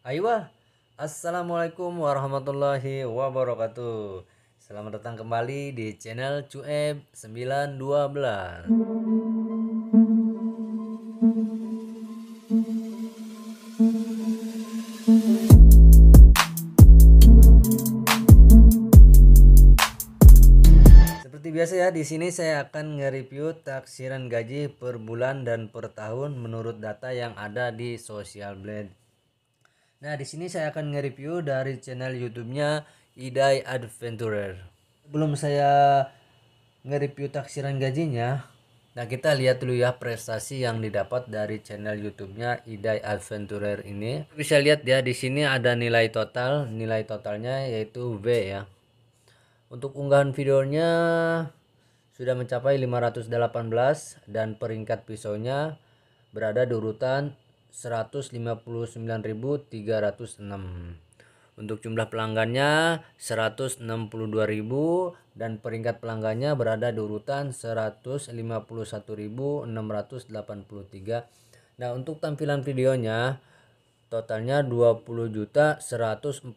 Aywa, Assalamualaikum warahmatullahi wabarakatuh Selamat datang kembali di channel Cueb 912 Seperti biasa ya, di sini saya akan nge-review taksiran gaji per bulan dan per tahun menurut data yang ada di Social Blade Nah, di sini saya akan nge-review dari channel YouTube-nya Idai Adventurer. Belum saya nge-review taksiran gajinya, nah kita lihat dulu ya prestasi yang didapat dari channel YouTube-nya Idai Adventurer ini. Bisa lihat ya di sini ada nilai total, nilai totalnya yaitu V ya. Untuk unggahan videonya sudah mencapai 518 dan peringkat pisaunya berada di urutan 159.306 untuk jumlah pelanggannya 162.000 dan peringkat pelanggannya berada di urutan 151.683 nah untuk tampilan videonya totalnya 20.148.355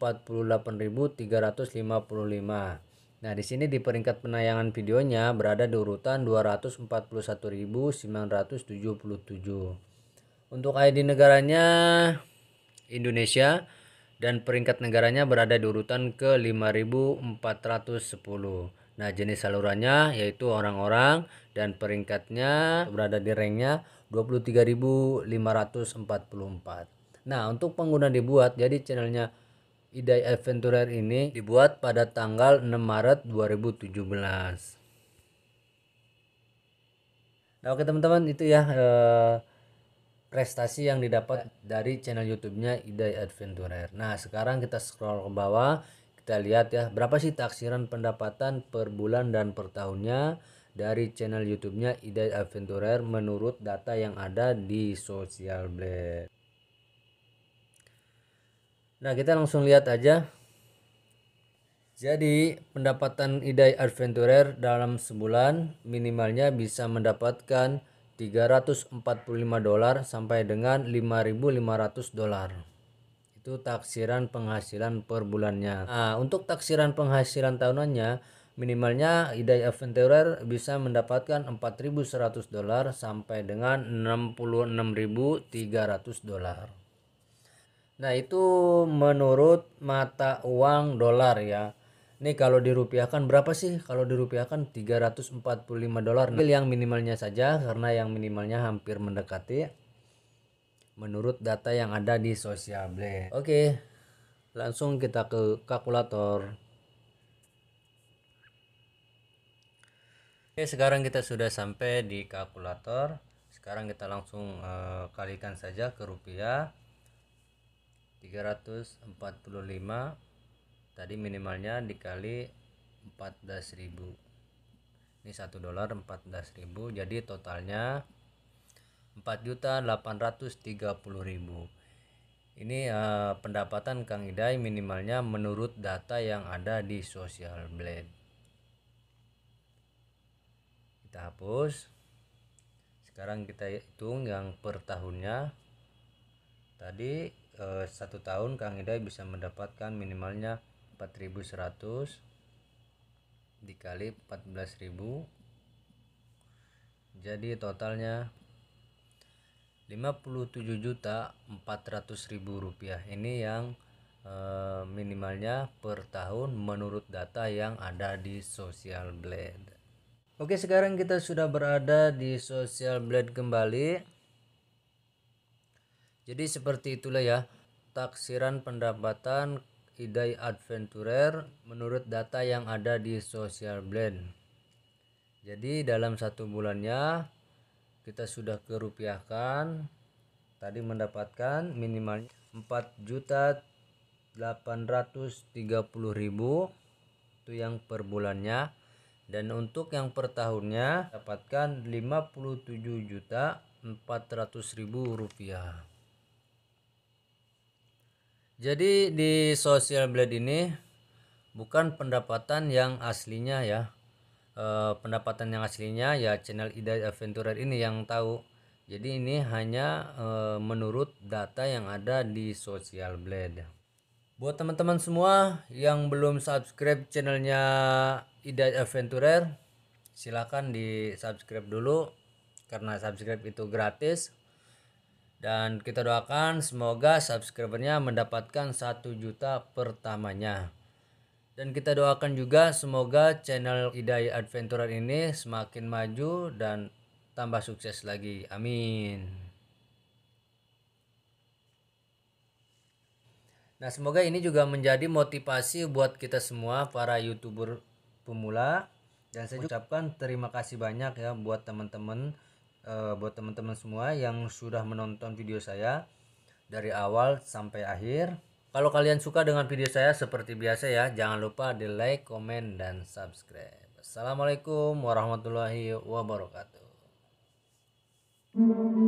Nah, di sini di peringkat penayangan videonya berada di urutan 241.977. Untuk ID negaranya Indonesia dan peringkat negaranya berada di urutan ke 5410. Nah, jenis salurannya yaitu orang-orang dan peringkatnya berada di ranknya 23.544. Nah, untuk pengguna dibuat jadi channelnya Idai Adventurer ini dibuat pada tanggal 6 Maret 2017. Nah, oke teman-teman itu ya eh, prestasi yang didapat ya. dari channel YouTube-nya Idai Adventurer. Nah, sekarang kita scroll ke bawah, kita lihat ya, berapa sih taksiran pendapatan per bulan dan per tahunnya dari channel YouTube-nya Idai Adventurer menurut data yang ada di Social Blade. Nah, kita langsung lihat aja jadi, pendapatan Idai Adventurer dalam sebulan minimalnya bisa mendapatkan 345 dolar sampai dengan 5.500 dolar. Itu taksiran penghasilan per bulannya. Nah, untuk taksiran penghasilan tahunannya minimalnya idai Aventurer bisa mendapatkan 4.100 dolar sampai dengan 66.300 dolar. Nah, itu menurut mata uang dolar ya. Ini kalau dirupiahkan berapa sih? Kalau dirupiahkan 345 dolar. Nah, ambil yang minimalnya saja karena yang minimalnya hampir mendekati menurut data yang ada di Sociable. Oke. Okay, langsung kita ke kalkulator. Oke, okay, sekarang kita sudah sampai di kalkulator. Sekarang kita langsung uh, kalikan saja ke rupiah. 345 tadi minimalnya dikali 14.000 ini 1 dolar 14.000 jadi totalnya 4.830.000 ini uh, pendapatan Kang Idai minimalnya menurut data yang ada di Social Blade kita hapus sekarang kita hitung yang per tahunnya tadi eh, satu tahun Kang Idai bisa mendapatkan minimalnya 4100 dikali 14.000 jadi totalnya 57 juta rupiah ini yang e, minimalnya per tahun menurut data yang ada di Social Blade Oke sekarang kita sudah berada di Social Blade kembali jadi seperti itulah ya taksiran pendapatan Hidai Adventurer menurut data yang ada di Social Blend. Jadi dalam satu bulannya kita sudah kerupiahkan tadi mendapatkan minimal 4 juta ribu itu yang per bulannya dan untuk yang per tahunnya dapatkan 57 juta 400 ribu rupiah jadi di Social Blade ini bukan pendapatan yang aslinya ya. E, pendapatan yang aslinya ya channel Ida Adventurer ini yang tahu. Jadi ini hanya e, menurut data yang ada di Social Blade. Buat teman-teman semua yang belum subscribe channelnya Ida Adventurer, silahkan di subscribe dulu karena subscribe itu gratis dan kita doakan semoga subscribernya mendapatkan 1 juta pertamanya dan kita doakan juga semoga channel Hidayah Adventurer ini semakin maju dan tambah sukses lagi amin Nah, semoga ini juga menjadi motivasi buat kita semua para YouTuber pemula dan saya ucapkan terima kasih banyak ya buat teman-teman uh, buat teman-teman semua yang sudah menonton video saya dari awal sampai akhir. Kalau kalian suka dengan video saya seperti biasa ya, jangan lupa di like, komen, dan subscribe. Assalamualaikum warahmatullahi wabarakatuh.